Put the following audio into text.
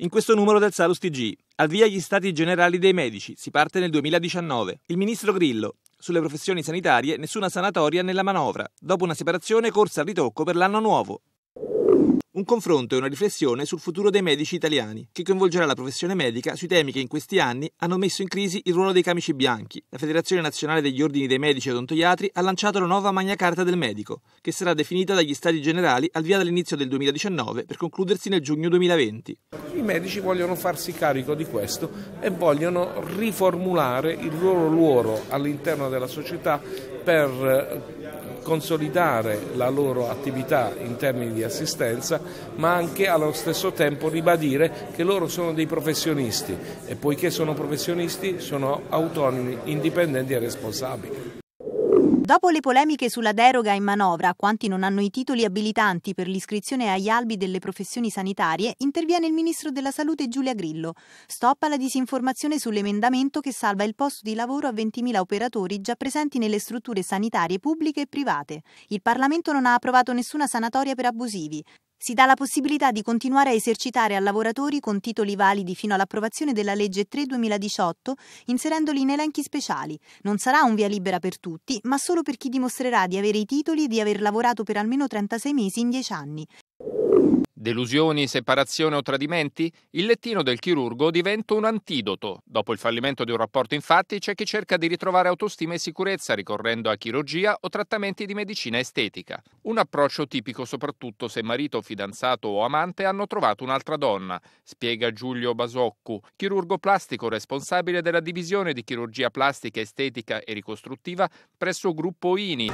in questo numero del Salus TG. Al via gli stati generali dei medici, si parte nel 2019. Il ministro Grillo, sulle professioni sanitarie, nessuna sanatoria nella manovra, dopo una separazione corsa al ritocco per l'anno nuovo. Un confronto e una riflessione sul futuro dei medici italiani, che coinvolgerà la professione medica sui temi che in questi anni hanno messo in crisi il ruolo dei camici bianchi. La Federazione Nazionale degli Ordini dei Medici e Odontoiatri ha lanciato la nuova Magna Carta del Medico, che sarà definita dagli Stati Generali al via dall'inizio del 2019 per concludersi nel giugno 2020. I medici vogliono farsi carico di questo e vogliono riformulare il loro ruolo all'interno della società per eh, consolidare la loro attività in termini di assistenza, ma anche allo stesso tempo ribadire che loro sono dei professionisti e poiché sono professionisti sono autonomi, indipendenti e responsabili. Dopo le polemiche sulla deroga in manovra a quanti non hanno i titoli abilitanti per l'iscrizione agli albi delle professioni sanitarie, interviene il ministro della Salute Giulia Grillo. Stoppa la disinformazione sull'emendamento che salva il posto di lavoro a 20.000 operatori già presenti nelle strutture sanitarie pubbliche e private. Il Parlamento non ha approvato nessuna sanatoria per abusivi si dà la possibilità di continuare a esercitare a lavoratori con titoli validi fino all'approvazione della legge 3-2018, inserendoli in elenchi speciali. Non sarà un via libera per tutti, ma solo per chi dimostrerà di avere i titoli e di aver lavorato per almeno 36 mesi in 10 anni. Delusioni, separazione o tradimenti? Il lettino del chirurgo diventa un antidoto. Dopo il fallimento di un rapporto, infatti, c'è chi cerca di ritrovare autostima e sicurezza ricorrendo a chirurgia o trattamenti di medicina estetica. Un approccio tipico soprattutto se marito, fidanzato o amante hanno trovato un'altra donna, spiega Giulio Basoccu, chirurgo plastico responsabile della divisione di chirurgia plastica, estetica e ricostruttiva presso Gruppo INI.